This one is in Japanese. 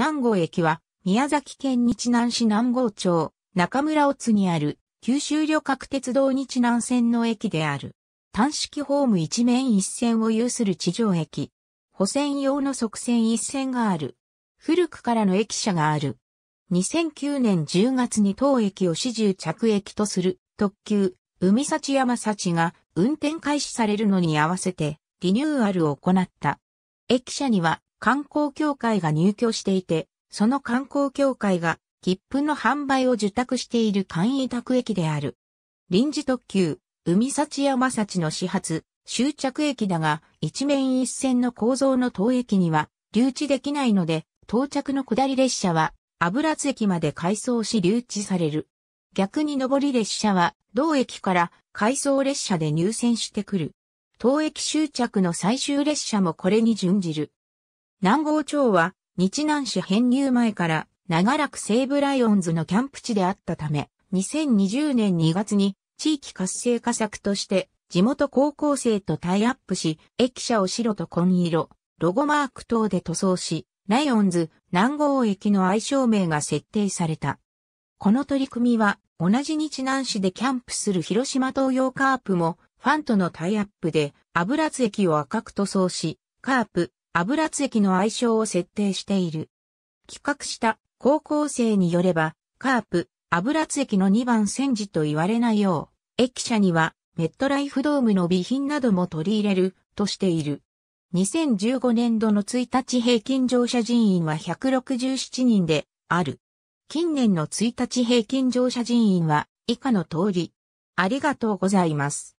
南郷駅は、宮崎県日南市南郷町、中村津にある、九州旅客鉄道日南線の駅である。単式ホーム一面一線を有する地上駅。保線用の側線一線がある。古くからの駅舎がある。2009年10月に当駅を始終着駅とする特急、海幸山幸が運転開始されるのに合わせてリニューアルを行った。駅舎には観光協会が入居していて、その観光協会が切符の販売を受託している簡易託駅である。臨時特急、海幸山幸の始発、終着駅だが、一面一線の構造の当駅には留置できないので、到着の下り列車は油津駅まで回送し留置される。逆に上り列車は同駅から回送列車で入線してくる。当駅終着の最終列車もこれに準じる。南郷町は日南市編入前から長らく西武ライオンズのキャンプ地であったため、2020年2月に地域活性化策として地元高校生とタイアップし、駅舎を白と紺色、ロゴマーク等で塗装し、ライオンズ南郷駅の愛称名が設定された。この取り組みは同じ日南市でキャンプする広島東洋カープもファンとのタイアップで油津駅を赤く塗装し、カープ、油津駅の愛称を設定している。企画した高校生によれば、カープ、油津駅の2番戦時と言われないよう、駅舎にはメットライフドームの備品なども取り入れるとしている。2015年度の1日平均乗車人員は167人である。近年の1日平均乗車人員は以下の通り。ありがとうございます。